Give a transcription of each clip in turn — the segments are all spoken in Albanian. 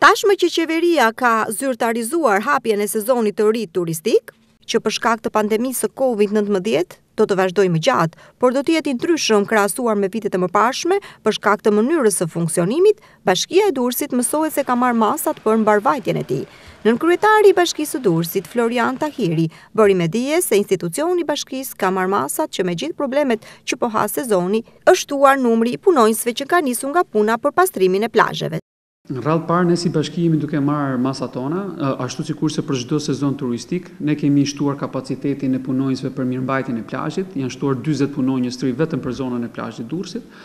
Tashme që qeveria ka zyrtarizuar hapje në sezonit të rritë turistik, që përshkak të pandemisë COVID-19, do të vazhdoj më gjatë, por do tjetin i ryshëm krasuar me vitet e më pashme për shkak të mënyrës së funksionimit, bashkia e dursit mësohet se ka marrë masat për në barvajtjen e ti. Nën kryetari i bashkisë dursit, Florian Tahiri, bëri me dije se institucioni i bashkisë ka marrë masat që me gjithë problemet që po hasë sezoni, është tuar numri i punojnësve që ka njësë nga puna për pastrimin e plajëve. Në rrallë parë, ne si bashkimi duke marë masa tona, ashtu si kurse për gjithdo sezon turistik, ne kemi shtuar kapacitetin e punojnësve për mirëmbajtin e plajshit, janë shtuar 20 punojnës tri vetëm për zonën e plajshit dursit,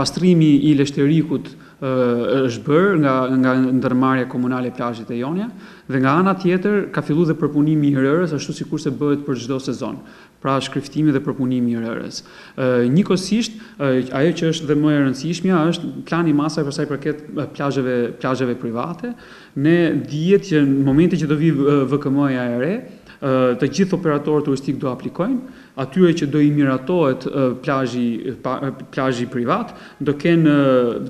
pastrimi i leshterikut është bërë nga ndërmarja komunale plajshit e jonja, dhe nga ana tjetër ka fillu dhe përpunimi i rërës, ashtu si kurse bëhet për gjithdo sezon pra shkriftimi dhe përpunimi i rërës. Njëkosisht, ajo që është dhe më e rëndësishmja, është plani masaj përsa i përket plaj plajëve private, ne dhjetë që në momente që do vi eh, VKM-ja e re, eh, të gjithë operatorë turistik do aplikojnë, atyre që do i miratohet eh, plazhi privat, do kenë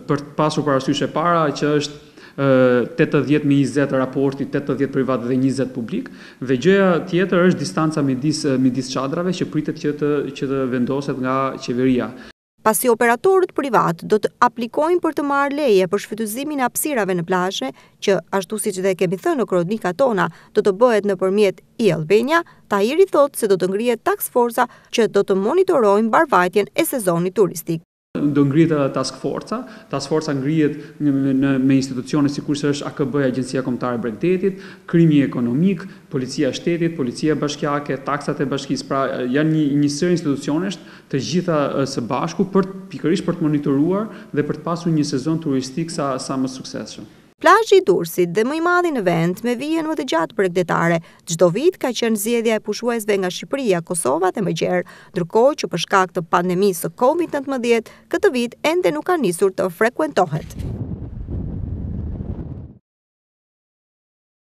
për pasur parasyshe para që është 80 20 raporti, 80 privat dhe 20 publik, dhe gjëja tjetër është distanca midis qadrave që pritet që të vendoset nga qeveria pasi operatorët privat do të aplikojnë për të marrë leje për shfytuzimin e hapësirave në plazhe, që ashtu siç dhe kemi thënë në kronikat tona, do të bëhet nëpërmjet i Albania, Tahiri thotë se do të ngrihet taksforca që do të monitorojnë barvajtjen e sezonit turistik do ngrihet edhe task forca. Task forca ngrihet në me institucione si kurse është AKB, Agjencia Kombëtare e Bregdetit, Krimi Ekonomik, Policia e Shtetit, Policia Bashkiake, taksat e bashkisë. Pra janë një një sër institucionesh të gjitha së bashku për pikërisht për të monitoruar dhe për të pasur një sezon turistik sa sa më suksesshëm. Plazhi i Durrësit dhe më i madhi në vend me vijën më të gjatë bregdetare. Çdo vit ka qenë zjedhja e pushuesve nga Shqipëria, Kosova dhe më gjerë, ndërkohë që për shkak të pandemisë së COVID-19, këtë vit ende nuk ka nisur të frekuentohet.